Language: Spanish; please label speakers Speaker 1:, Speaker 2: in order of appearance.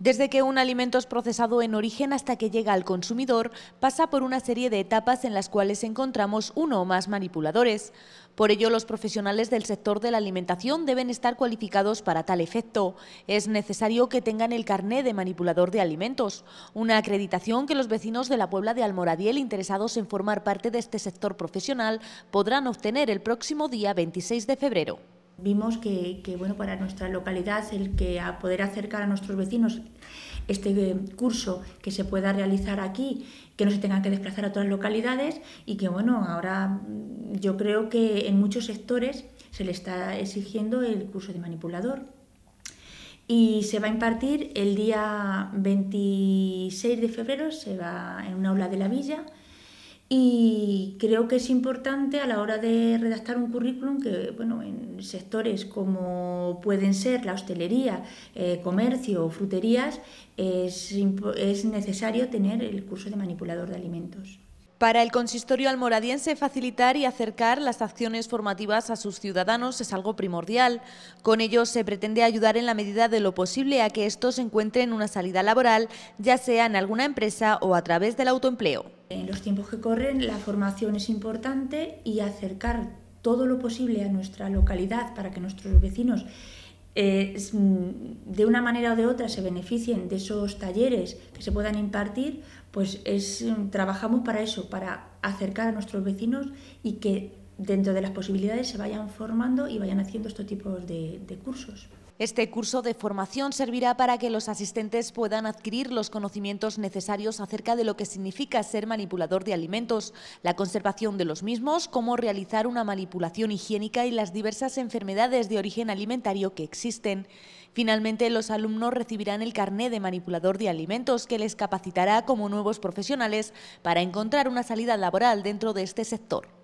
Speaker 1: Desde que un alimento es procesado en origen hasta que llega al consumidor, pasa por una serie de etapas en las cuales encontramos uno o más manipuladores. Por ello, los profesionales del sector de la alimentación deben estar cualificados para tal efecto. Es necesario que tengan el carné de manipulador de alimentos, una acreditación que los vecinos de la Puebla de Almoradiel interesados en formar parte de este sector profesional podrán obtener el próximo día 26 de febrero
Speaker 2: vimos que, bueno, para nuestra localidad el que a poder acercar a nuestros vecinos este eh, curso que se pueda realizar aquí, que no se tengan que desplazar a otras localidades y que bueno, ahora mm, yo creo que en muchos sectores se le está exigiendo el curso de manipulador. Y se va a impartir el día 26 de febrero, se va en un aula de la villa, y creo que es importante a la hora de redactar un currículum que, bueno, en sectores como pueden ser la hostelería, eh, comercio
Speaker 1: o fruterías, es, es necesario tener el curso de manipulador de alimentos. Para el consistorio almoradiense, facilitar y acercar las acciones formativas a sus ciudadanos es algo primordial. Con ello, se pretende ayudar en la medida de lo posible a que estos encuentren una salida laboral, ya sea en alguna empresa o a través del autoempleo.
Speaker 2: En los tiempos que corren la formación es importante y acercar todo lo posible a nuestra localidad para que nuestros vecinos eh, mm, de una manera o de otra se beneficien de esos talleres que se puedan impartir, pues es, mm, trabajamos para eso, para acercar a nuestros vecinos y que dentro de las posibilidades se vayan formando y vayan haciendo
Speaker 1: estos tipos de, cursos. Este curso de formación servirá para que los asistentes puedan adquirir los conocimientos necesarios acerca de lo que significa ser manipulador de alimentos, la conservación de los mismos, cómo realizar una manipulación higiénica y las diversas enfermedades de origen alimentario que existen. Finalmente, los alumnos recibirán el carné de manipulador de alimentos que les capacitará como nuevos profesionales para encontrar una salida laboral dentro de este sector.